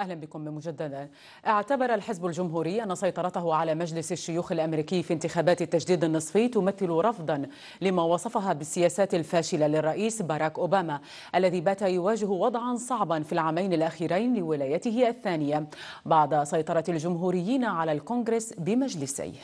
أهلا بكم مجددا اعتبر الحزب الجمهوري أن سيطرته على مجلس الشيوخ الأمريكي في انتخابات التجديد النصفي تمثل رفضا لما وصفها بالسياسات الفاشلة للرئيس باراك أوباما الذي بات يواجه وضعا صعبا في العامين الأخيرين لولايته الثانية بعد سيطرة الجمهوريين على الكونغرس بمجلسيه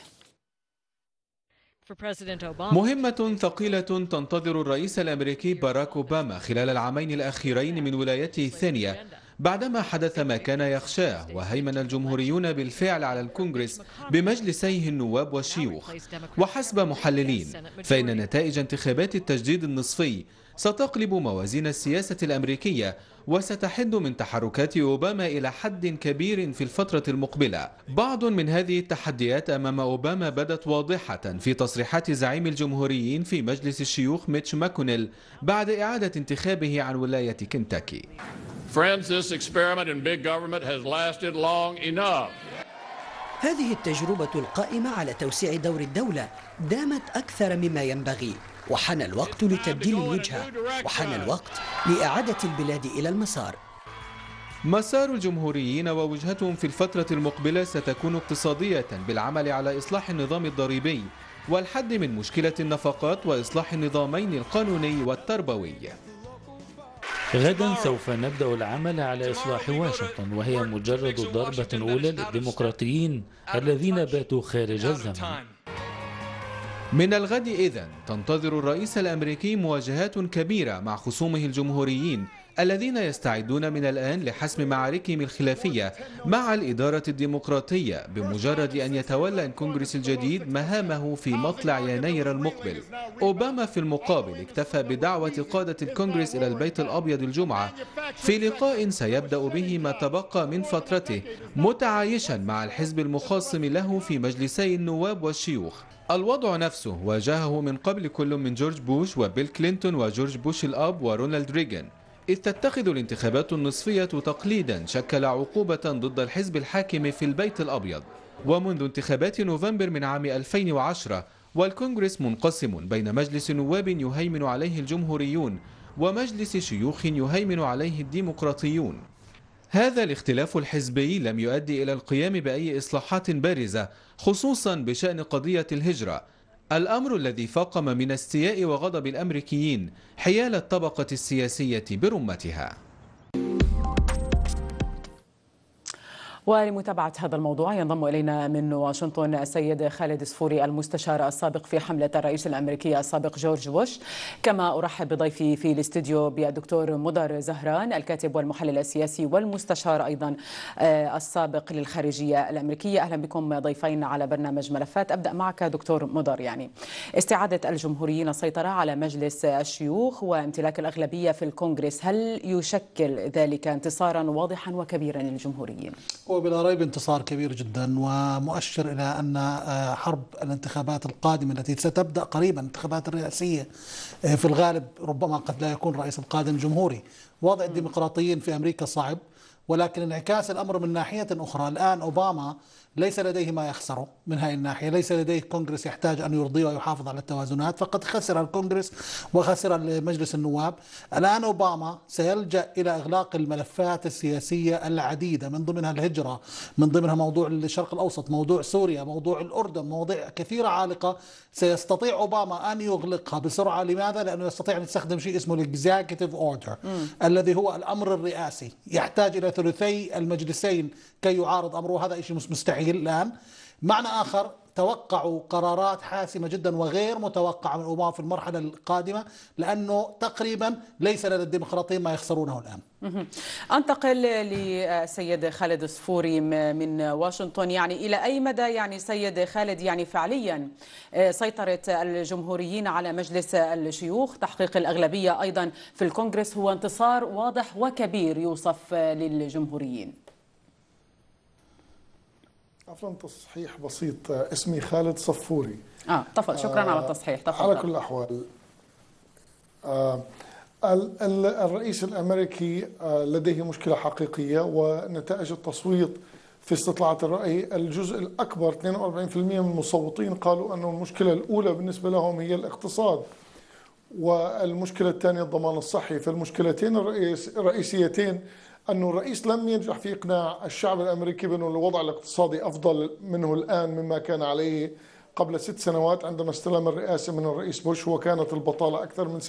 مهمة ثقيلة تنتظر الرئيس الأمريكي باراك أوباما خلال العامين الأخيرين من ولايته الثانية بعدما حدث ما كان يخشاه وهيمن الجمهوريون بالفعل على الكونغرس بمجلسيه النواب والشيوخ وحسب محللين فإن نتائج انتخابات التجديد النصفي ستقلب موازين السياسة الأمريكية وستحد من تحركات أوباما إلى حد كبير في الفترة المقبلة بعض من هذه التحديات أمام أوباما بدت واضحة في تصريحات زعيم الجمهوريين في مجلس الشيوخ ميتش ماكونيل بعد إعادة انتخابه عن ولاية كنتاكي Friends, this experiment in big government has lasted long enough. هذه التجربة القائمة على توسيع دور الدولة دامت أكثر مما ينبغي وحان الوقت لتبديل الوجهة وحان الوقت لإعادة البلاد إلى المسار مسار الجمهوريين ووجهتهم في الفترة المقبلة ستكون اقتصادية بالعمل على إصلاح النظام الضريبي والحد من مشكلة النفقات وإصلاح النظامين القانوني والتربوي غدا سوف نبدأ العمل على إصلاح واشنطن وهي مجرد ضربة أولى للديمقراطيين الذين باتوا خارج الزمن من الغد إذن تنتظر الرئيس الأمريكي مواجهات كبيرة مع خصومه الجمهوريين الذين يستعدون من الآن لحسم معاركهم الخلافية مع الإدارة الديمقراطية بمجرد أن يتولى الكونغرس الجديد مهامه في مطلع يناير المقبل أوباما في المقابل اكتفى بدعوة قادة الكونغرس إلى البيت الأبيض الجمعة في لقاء سيبدأ به ما تبقى من فترته متعايشا مع الحزب المخاصم له في مجلسي النواب والشيوخ الوضع نفسه واجهه من قبل كل من جورج بوش وبيل كلينتون وجورج بوش الأب ورونالد ريغان إذ تتخذ الانتخابات النصفية تقليدا شكل عقوبة ضد الحزب الحاكم في البيت الأبيض ومنذ انتخابات نوفمبر من عام 2010 والكونغرس منقسم بين مجلس نواب يهيمن عليه الجمهوريون ومجلس شيوخ يهيمن عليه الديمقراطيون هذا الاختلاف الحزبي لم يؤدي إلى القيام بأي إصلاحات بارزة خصوصا بشأن قضية الهجرة الأمر الذي فاقم من استياء وغضب الأمريكيين حيال الطبقة السياسية برمتها ولمتابعة هذا الموضوع ينضم إلينا من واشنطن السيد خالد سفوري المستشار السابق في حملة الرئيس الأمريكي السابق جورج بوش كما أرحب بضيفي في الاستديو بالدكتور مضر زهران الكاتب والمحلل السياسي والمستشار أيضا آه، السابق للخارجية الأمريكية أهلا بكم ضيفين على برنامج ملفات أبدأ معك دكتور مضر يعني استعادة الجمهوريين السيطرة على مجلس الشيوخ وامتلاك الأغلبية في الكونغرس هل يشكل ذلك انتصارا واضحا وكبيرا للجمهوريين؟ هو بلا ريب انتصار كبير جدا ومؤشر إلى أن آه، حرب الانتخابات القادمة التي ستبدأ قريبا الانتخابات الرئاسية آه، في الغالب ربما قد لا يكون رئيس القادم جمهوري وضع الديمقراطيين في أمريكا صعب ولكن انعكاس الأمر من ناحية أخرى الآن أوباما ليس لديه ما يخسره من هذه الناحية ليس لديه كونغرس يحتاج أن يرضيه ويحافظ على التوازنات فقد خسر الكونغرس وخسر مجلس النواب الآن أوباما سيلجأ إلى إغلاق الملفات السياسية العديدة من ضمنها الهجرة من ضمنها موضوع الشرق الأوسط موضوع سوريا موضوع الأردن مواضيع كثيرة عالقة سيستطيع أوباما أن يغلقها بسرعة لماذا؟ لأنه يستطيع أن يستخدم شيء اسمه الاكزيكتيف أوردر الذي هو الأمر الرئاسي يحتاج إلى ثلثي المجلسين كي يعارض أمره هذا شيء مستحيل عليه الآن معنى آخر توقعوا قرارات حاسمة جدا وغير متوقعة من أوباما في المرحلة القادمة لأنه تقريبا ليس لدى الديمقراطيين ما يخسرونه الآن أنتقل لسيد خالد صفوري من واشنطن يعني إلى أي مدى يعني سيد خالد يعني فعليا آه، سيطرة الجمهوريين على مجلس الشيوخ تحقيق الأغلبية أيضا في الكونغرس هو انتصار واضح وكبير يوصف للجمهوريين عفوا تصحيح بسيط آه، اسمي خالد صفوري اه تفضل شكرا آه على التصحيح تفضل على كل الاحوال آه الرئيس الامريكي آه لديه مشكله حقيقيه ونتائج التصويت في استطلاعات الراي الجزء الاكبر 42% من المصوتين قالوا انه المشكله الاولى بالنسبه لهم هي الاقتصاد والمشكله الثانيه الضمان الصحي فالمشكلتين الرئيسيتين أن الرئيس لم ينجح في إقناع الشعب الأمريكي بأن الوضع الاقتصادي أفضل منه الآن مما كان عليه قبل ست سنوات عندما استلم الرئاسة من الرئيس بوش وكانت البطالة أكثر من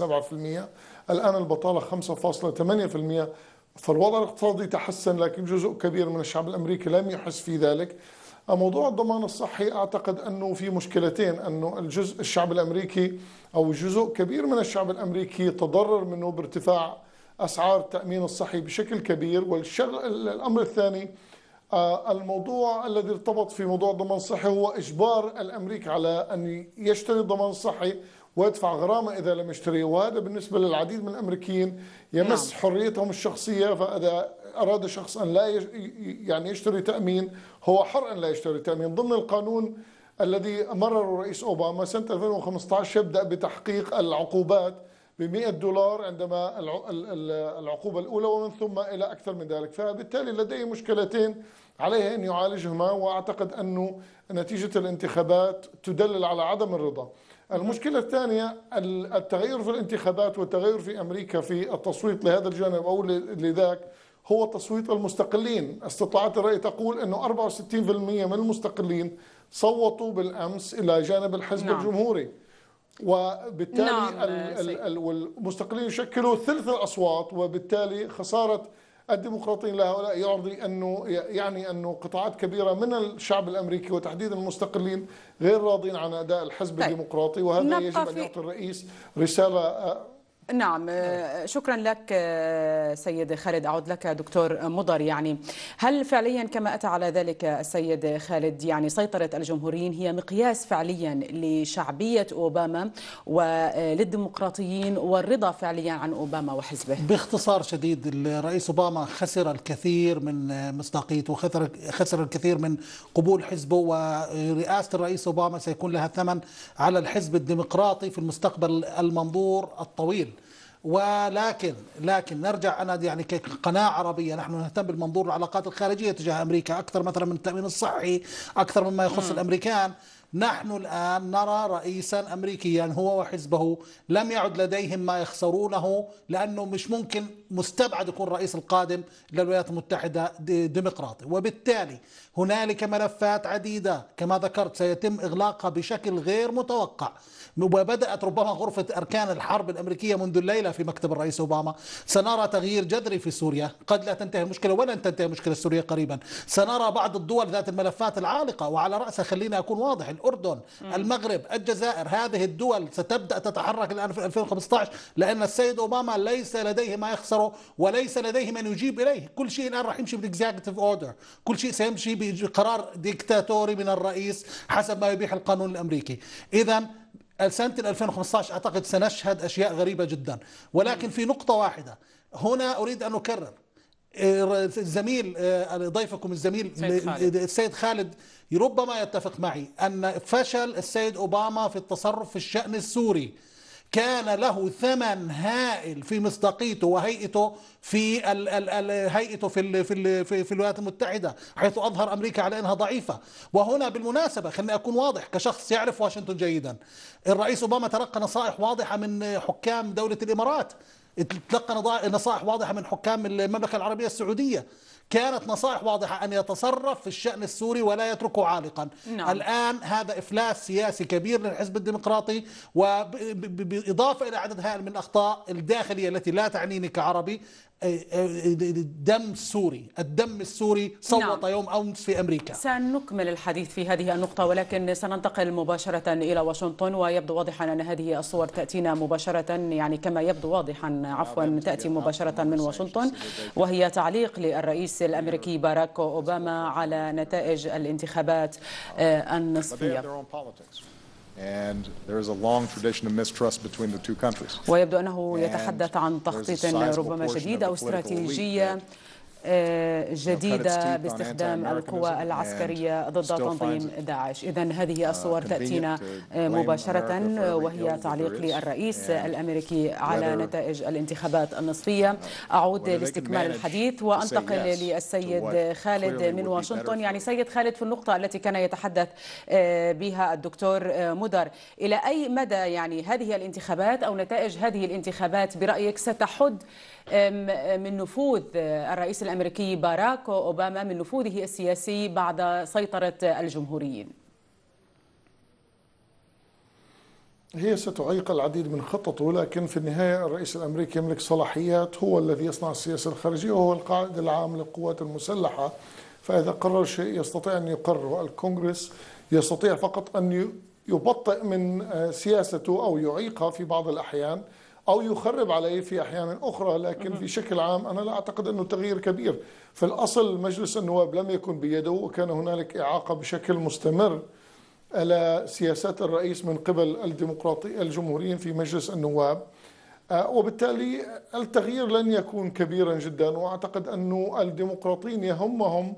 7% الآن البطالة 5.8% فالوضع الاقتصادي تحسن لكن جزء كبير من الشعب الأمريكي لم يحس في ذلك موضوع الضمان الصحي أعتقد أنه في مشكلتين أنه الجزء الشعب الأمريكي أو جزء كبير من الشعب الأمريكي تضرر منه بارتفاع اسعار التامين الصحي بشكل كبير والشغل الامر الثاني آه، الموضوع الذي ارتبط في موضوع الضمان الصحي هو اجبار الامريكي على ان يشتري الضمان الصحي ويدفع غرامه اذا لم يشتري وهذا بالنسبه للعديد من الامريكيين يمس نعم. حريتهم الشخصيه فاذا اراد شخص ان لا يعني يشتري تامين هو حر ان لا يشتري تامين ضمن القانون الذي مرره الرئيس اوباما سنه 2015 يبدا بتحقيق العقوبات ب 100 دولار عندما العقوبة الأولى ومن ثم إلى أكثر من ذلك فبالتالي لديه مشكلتين عليه أن يعالجهما وأعتقد أن نتيجة الانتخابات تدلل على عدم الرضا المشكلة الثانية التغير في الانتخابات والتغير في أمريكا في التصويت لهذا الجانب أو لذاك هو تصويت المستقلين استطلاعات الرأي تقول أنه 64% من المستقلين صوتوا بالأمس إلى جانب الحزب نعم. الجمهوري وبالتالي نعم المستقلين يشكلوا ثلث الأصوات وبالتالي خسارة الديمقراطيين لهؤلاء يعني أنه يعني أنه قطاعات كبيرة من الشعب الأمريكي وتحديدا المستقلين غير راضين عن أداء الحزب طيب. الديمقراطي وهذا يجب أن يعطي الرئيس رسالة آه، نعم آه، شكرا لك آه، سيد خالد أعود لك دكتور مضر يعني هل فعليا كما أتى على ذلك السيد خالد يعني سيطرة الجمهوريين هي مقياس فعليا لشعبية أوباما وللديمقراطيين والرضا فعليا عن أوباما وحزبه باختصار شديد الرئيس أوباما خسر الكثير من مصداقيته وخسر خسر الكثير من قبول حزبه ورئاسة الرئيس أوباما سيكون لها ثمن على الحزب الديمقراطي في المستقبل المنظور الطويل ولكن لكن نرجع انا يعني كقناه عربيه نحن نهتم بالمنظور العلاقات الخارجيه تجاه امريكا اكثر مثلا من التامين الصحي اكثر مما يخص م. الامريكان نحن الآن نرى رئيسا أمريكيا هو وحزبه لم يعد لديهم ما يخسرونه لأنه مش ممكن مستبعد يكون الرئيس القادم للولايات المتحدة ديمقراطي وبالتالي هنالك ملفات عديدة كما ذكرت سيتم إغلاقها بشكل غير متوقع وبدأت ربما غرفة أركان الحرب الأمريكية منذ الليلة في مكتب الرئيس أوباما سنرى تغيير جذري في سوريا قد لا تنتهي المشكلة ولن تنتهي المشكلة السورية قريبا سنرى بعض الدول ذات الملفات العالقة وعلى رأسها خلينا أكون واضح الأردن المغرب الجزائر هذه الدول ستبدأ تتحرك الآن في 2015 لأن السيد أوباما ليس لديه ما يخسره وليس لديه من يجيب إليه كل شيء الآن راح يمشي بالإكزاكتيف أوردر كل شيء سيمشي بقرار ديكتاتوري من الرئيس حسب ما يبيح القانون الأمريكي إذا سنة 2015 أعتقد سنشهد أشياء غريبة جدا ولكن في نقطة واحدة هنا أريد أن أكرر آه، الزميل آه، ضيفكم الزميل السيد خالد. السيد خالد ربما يتفق معي أن فشل السيد أوباما في التصرف في الشأن السوري كان له ثمن هائل في مصداقيته وهيئته في ال ال ال هيئته في ال في ال في, في الولايات المتحده حيث اظهر امريكا على انها ضعيفه وهنا بالمناسبه خليني اكون واضح كشخص يعرف واشنطن جيدا الرئيس اوباما تلقى نصائح واضحه من حكام دوله الامارات تلقى نصائح واضحة من حكام المملكة العربية السعودية كانت نصائح واضحة أن يتصرف في الشأن السوري ولا يتركه عالقا نعم. الآن هذا إفلاس سياسي كبير للحزب الديمقراطي وبإضافة إلى عدد هائل من الأخطاء الداخلية التي لا تعنيني كعربي دم سوري الدم السوري صوت نعم. يوم أمس في أمريكا سنكمل الحديث في هذه النقطة ولكن سننتقل مباشرة إلى واشنطن ويبدو واضحا أن هذه الصور تأتينا مباشرة يعني كما يبدو واضحا عفوا نعم، تأتي نعم، مباشرة نعم، من واشنطن وهي تعليق للرئيس الأمريكي باراك أوباما على نتائج الانتخابات آه، النصفية And there is a long tradition of mistrust between the two countries. ويبدو أنه يتحدث عن تخطيط ربما أو استراتيجية آه، جديدة باستخدام القوى العسكرية ضد تنظيم داعش إذا هذه آه، الصور تأتينا آه، مباشرة وهي تعليق للرئيس الأمريكي على نتائج الانتخابات النصفية uh, أعود لاستكمال الحديث وأنتقل للسيد خالد من واشنطن يعني سيد خالد في النقطة التي كان يتحدث بها الدكتور مدر إلى أي مدى يعني هذه الانتخابات أو نتائج هذه الانتخابات برأيك ستحد من نفوذ الرئيس الأمريكي باراك أوباما من نفوذه السياسي بعد سيطرة الجمهوريين هي ستعيق العديد من خططه لكن في النهاية الرئيس الأمريكي يملك صلاحيات هو الذي يصنع السياسة الخارجية وهو القائد العام للقوات المسلحة فإذا قرر شيء يستطيع أن يقرره الكونغرس يستطيع فقط أن يبطئ من آه، سياسته أو يعيقها في بعض الأحيان أو يخرب عليه في أحيان أخرى لكن في شكل عام أنا لا أعتقد أنه تغيير كبير في الأصل مجلس النواب لم يكن بيده وكان هنالك إعاقة بشكل مستمر على سياسات الرئيس من قبل الديمقراطي الجمهوريين في مجلس النواب آه، وبالتالي التغيير لن يكون كبيرا جدا وأعتقد أن الديمقراطيين يهمهم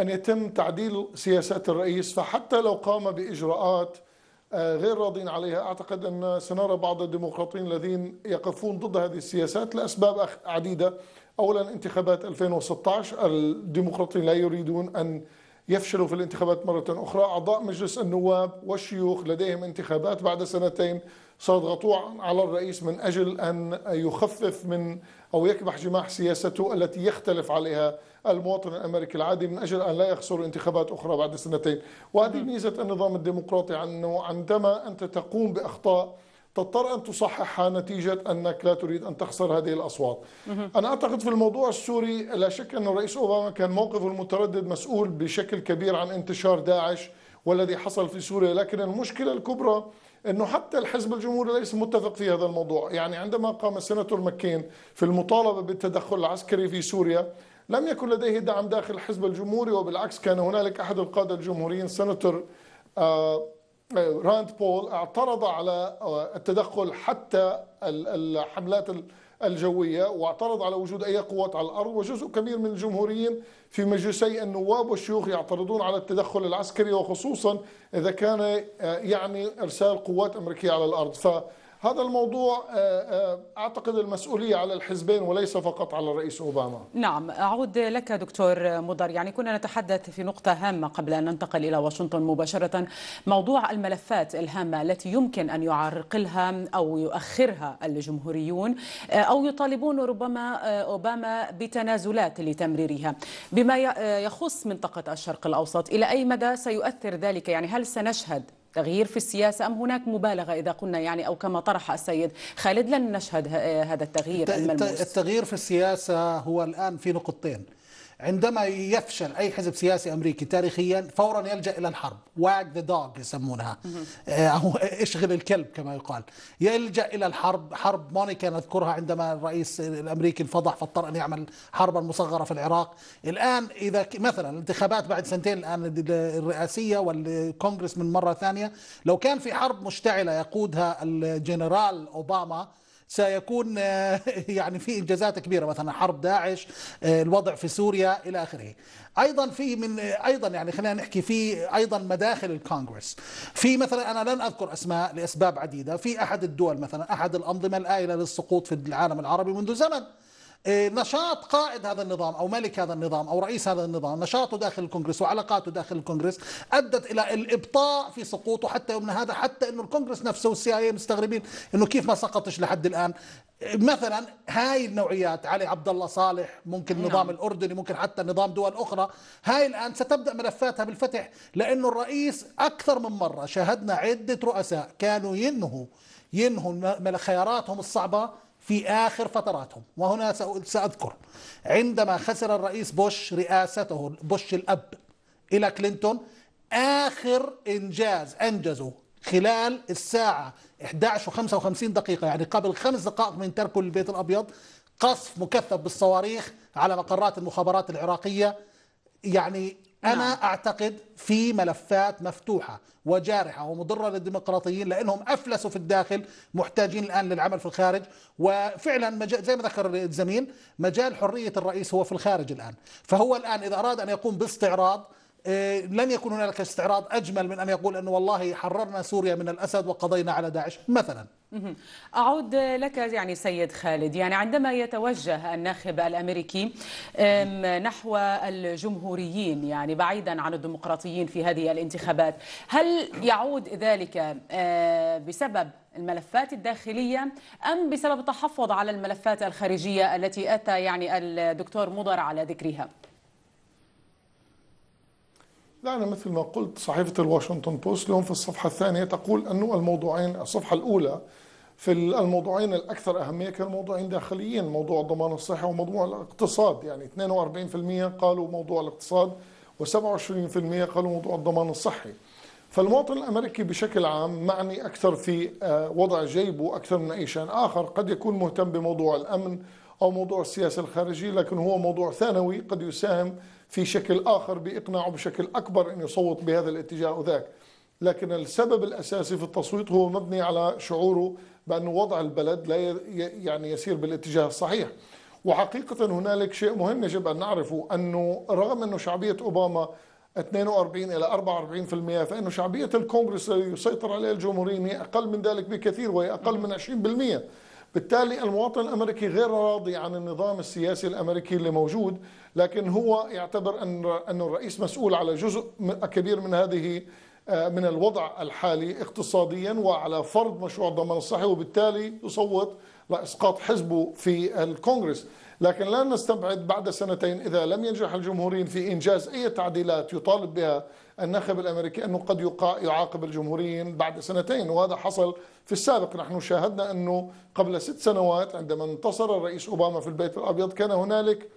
أن يتم تعديل سياسات الرئيس فحتى لو قام بإجراءات آه، غير راضين عليها أعتقد أن سنرى بعض الديمقراطيين الذين يقفون ضد هذه السياسات لأسباب عديدة أولا انتخابات 2016 الديمقراطيين لا يريدون أن يفشلوا في الانتخابات مرة أخرى أعضاء مجلس النواب والشيوخ لديهم انتخابات بعد سنتين سيضغطوا على الرئيس من أجل أن يخفف من أو يكبح جماح سياسته التي يختلف عليها المواطن الامريكي العادي من اجل ان لا يخسر انتخابات اخرى بعد سنتين، وهذه ميزه النظام الديمقراطي عنه عندما انت تقوم باخطاء تضطر أن تصححها نتيجة أنك لا تريد أن تخسر هذه الأصوات أنا أعتقد في الموضوع السوري لا شك أن الرئيس أوباما كان موقفه المتردد مسؤول بشكل كبير عن انتشار داعش والذي حصل في سوريا لكن المشكلة الكبرى انه حتى الحزب الجمهوري ليس متفق في هذا الموضوع، يعني عندما قام السناتور مكين في المطالبه بالتدخل العسكري في سوريا لم يكن لديه دعم داخل الحزب الجمهوري وبالعكس كان هنالك احد القاده الجمهوريين سناتور آه، آه، راند بول اعترض على آه، التدخل حتى الحملات الجوية واعترض على وجود أي قوات على الأرض وجزء كبير من الجمهوريين في مجلسي النواب والشيوخ يعترضون على التدخل العسكري وخصوصا إذا كان آه، يعني إرسال قوات أمريكية على الأرض ف هذا الموضوع آه، آه، أعتقد المسؤولية على الحزبين وليس فقط على الرئيس أوباما نعم أعود لك دكتور مضر يعني كنا نتحدث في نقطة هامة قبل أن ننتقل إلى واشنطن مباشرة موضوع الملفات الهامة التي يمكن أن يعرقلها أو يؤخرها الجمهوريون آه، أو يطالبون ربما أوباما بتنازلات لتمريرها بما يخص منطقة الشرق الأوسط إلى أي مدى سيؤثر ذلك يعني هل سنشهد تغيير في السياسة أم هناك مبالغة إذا قلنا يعني أو كما طرح السيد خالد لن نشهد هذا التغيير الملموس التغيير في السياسة هو الآن في نقطتين عندما يفشل أي حزب سياسي أمريكي تاريخيا فورا يلجأ إلى الحرب واج ذا دوغ يسمونها أو اشغل الكلب كما يقال يلجأ إلى الحرب حرب مونيكا نذكرها عندما الرئيس الأمريكي انفضح فاضطر أن يعمل حربا مصغرة في العراق الآن إذا مثلا الانتخابات بعد سنتين الآن الرئاسية والكونغرس من مرة ثانية لو كان في حرب مشتعلة يقودها الجنرال أوباما سيكون آه، يعني في انجازات كبيره مثلا حرب داعش آه، الوضع في سوريا الى اخره ايضا في من آه، ايضا يعني خلينا نحكي في ايضا مداخل الكونغرس في مثلا انا لن اذكر اسماء لاسباب عديده في احد الدول مثلا احد الانظمه الائله للسقوط في العالم العربي منذ زمن إيه، نشاط قائد هذا النظام أو ملك هذا النظام أو رئيس هذا النظام نشاطه داخل الكونغرس وعلاقاته داخل الكونغرس أدت إلى الإبطاء في سقوطه حتى يومنا هذا حتى أنه الكونغرس نفسه والسي آي مستغربين أنه كيف ما سقطش لحد الآن مثلا هاي النوعيات علي عبد الله صالح ممكن النظام نعم. الاردني ممكن حتى نظام دول اخرى هاي الان ستبدا ملفاتها بالفتح لانه الرئيس اكثر من مره شاهدنا عده رؤساء كانوا ينهوا ينهوا خياراتهم الصعبه في آخر فتراتهم وهنا سأذكر عندما خسر الرئيس بوش رئاسته بوش الأب إلى كلينتون آخر إنجاز أنجزه خلال الساعة 11 و55 دقيقة يعني قبل خمس دقائق من تركه للبيت الأبيض قصف مكثف بالصواريخ على مقرات المخابرات العراقية يعني أنا نعم. أعتقد في ملفات مفتوحة وجارحة ومضرة للديمقراطيين لأنهم أفلسوا في الداخل محتاجين الآن للعمل في الخارج وفعلا مجال زي ما ذكر الزميل مجال حرية الرئيس هو في الخارج الآن فهو الآن إذا أراد أن يقوم باستعراض آه، لم يكن هنالك استعراض أجمل من أن يقول أنه والله حررنا سوريا من الأسد وقضينا على داعش مثلا أعود لك يعني سيد خالد يعني عندما يتوجه الناخب الأمريكي نحو الجمهوريين يعني بعيدا عن الديمقراطيين في هذه الانتخابات هل يعود ذلك آه، بسبب الملفات الداخلية أم بسبب التحفظ على الملفات الخارجية التي أتى يعني الدكتور مضر على ذكرها؟ لا أنا مثل ما قلت صحيفة الواشنطن بوست لهم في الصفحة الثانية تقول أنه الموضوعين الصفحة الأولى في الموضوعين الأكثر أهمية كانوا موضوعين داخليين موضوع الضمان الصحي وموضوع الاقتصاد يعني 42% قالوا موضوع الاقتصاد و27% قالوا موضوع الضمان الصحي فالمواطن الأمريكي بشكل عام معني أكثر في آه، وضع جيبه أكثر من أي شيء آخر قد يكون مهتم بموضوع الأمن أو موضوع السياسة الخارجية لكن هو موضوع ثانوي قد يساهم في شكل آخر بإقناعه بشكل أكبر أن يصوت بهذا الاتجاه أو ذاك لكن السبب الأساسي في التصويت هو مبني على شعوره بأن وضع البلد لا يعني يسير بالاتجاه الصحيح وحقيقة هنالك شيء مهم يجب أن نعرفه أنه رغم أنه شعبية أوباما 42 إلى 44% فإنه شعبية الكونغرس يسيطر عليه الجمهوريين هي أقل من ذلك بكثير وهي أقل من 20% بالتالي المواطن الامريكي غير راضي عن النظام السياسي الامريكي اللي موجود لكن هو يعتبر ان انه الرئيس مسؤول على جزء كبير من هذه آه، من الوضع الحالي اقتصاديا وعلى فرض مشروع الضمان الصحي وبالتالي يصوت لاسقاط حزبه في الكونغرس لكن لا نستبعد بعد سنتين اذا لم ينجح الجمهوريين في انجاز اي تعديلات يطالب بها الناخب الامريكي انه قد يعاقب الجمهوريين بعد سنتين وهذا حصل في السابق نحن شاهدنا انه قبل ست سنوات عندما انتصر الرئيس اوباما في البيت الابيض كان هنالك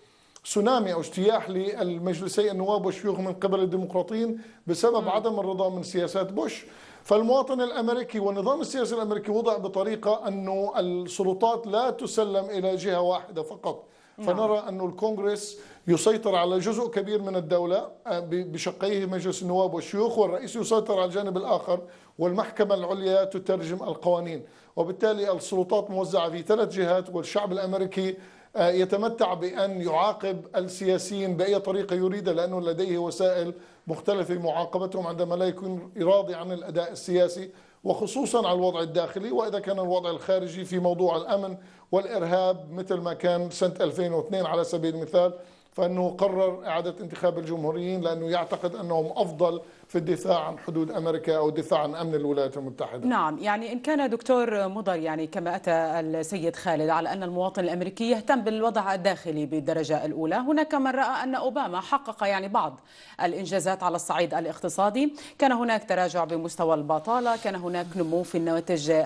تسونامي او اجتياح للمجلسي النواب والشيوخ من قبل الديمقراطيين بسبب عدم الرضا من سياسات بوش فالمواطن الامريكي والنظام السياسي الامريكي وضع بطريقه انه السلطات لا تسلم الى جهه واحده فقط نعم. فنرى أن الكونغرس يسيطر على جزء كبير من الدولة آه، بشقيه مجلس النواب والشيوخ والرئيس يسيطر على الجانب الآخر والمحكمة العليا تترجم القوانين وبالتالي السلطات موزعة في ثلاث جهات والشعب الأمريكي آه، يتمتع بأن يعاقب السياسيين بأي طريقة يريد لأنه لديه وسائل مختلفة لمعاقبتهم عندما لا يكون راضي عن الأداء السياسي وخصوصا على الوضع الداخلي وإذا كان الوضع الخارجي في موضوع الأمن والإرهاب مثل ما كان سنة 2002 على سبيل المثال فأنه قرر إعادة انتخاب الجمهوريين لأنه يعتقد أنهم أفضل في الدفاع عن حدود امريكا او الدفاع عن امن الولايات المتحده. نعم يعني ان كان دكتور مضر يعني كما اتى السيد خالد على ان المواطن الامريكي يهتم بالوضع الداخلي بالدرجه الاولى، هناك من راى ان اوباما حقق يعني بعض الانجازات على الصعيد الاقتصادي، كان هناك تراجع بمستوى البطاله، كان هناك نمو في الناتج آه،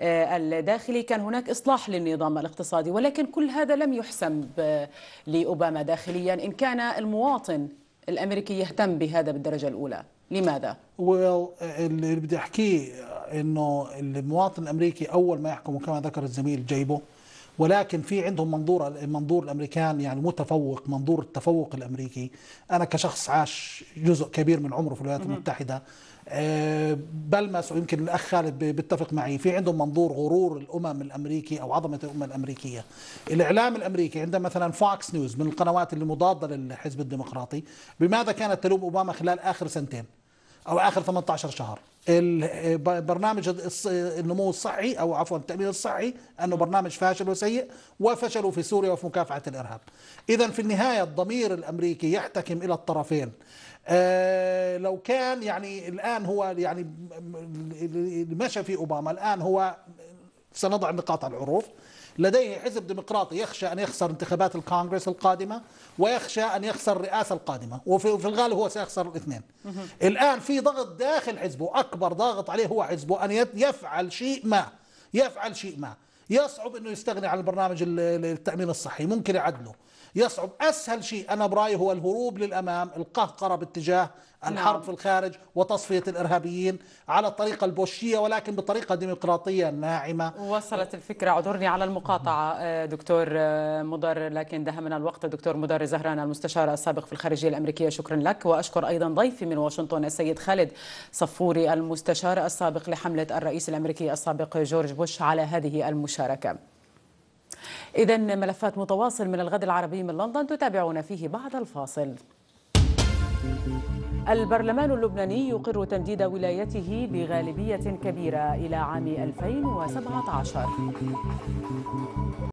آه، الداخلي، كان هناك اصلاح للنظام الاقتصادي، ولكن كل هذا لم يحسم لاوباما داخليا إن كان المواطن الأمريكي يهتم بهذا بالدرجة الأولى لماذا؟ well, اللي بدي أحكيه أنه المواطن الأمريكي أول ما يحكم كما ذكر الزميل جيبه ولكن في عندهم منظور منظور الامريكان يعني متفوق منظور التفوق الامريكي انا كشخص عاش جزء كبير من عمره في الولايات المتحده آه، بلمس ويمكن الاخ خالد بيتفق معي في عندهم منظور غرور الامم الامريكي او عظمه الامم الامريكيه الاعلام الامريكي عندما مثلا فوكس نيوز من القنوات المضاده للحزب الديمقراطي بماذا كانت تلوم اوباما خلال اخر سنتين او اخر 18 شهر برنامج النمو الصحي او عفوا التامين الصحي انه برنامج فاشل وسيء وفشلوا في سوريا وفي مكافحه الارهاب. اذا في النهايه الضمير الامريكي يحتكم الى الطرفين. آه، لو كان يعني الان هو يعني مشى في اوباما الان هو سنضع نقاط على الحروف لديه حزب ديمقراطي يخشى أن يخسر انتخابات الكونغرس القادمة ويخشى أن يخسر الرئاسة القادمة وفي الغالب هو سيخسر الاثنين الآن في ضغط داخل حزبه أكبر ضاغط عليه هو حزبه أن يفعل شيء ما يفعل شيء ما يصعب أنه يستغني عن البرنامج التأمين الصحي ممكن يعدله يصعب أسهل شيء أنا برأيي هو الهروب للأمام القهقرة باتجاه الحرب نعم. في الخارج وتصفية الإرهابيين على الطريقة البوشية ولكن بطريقة ديمقراطية ناعمة وصلت الفكرة اعذرني على المقاطعة آه، دكتور آه، مضر لكن دهمنا الوقت دكتور مضر زهران المستشار السابق في الخارجية الأمريكية شكرا لك وأشكر أيضا ضيفي من واشنطن السيد خالد صفوري المستشار السابق لحملة الرئيس الأمريكي السابق جورج بوش على هذه المشاركة إذا ملفات متواصل من الغد العربي من لندن تتابعون فيه بعد الفاصل البرلمان اللبناني يقر تمديد ولايته بغالبية كبيرة إلى عام 2017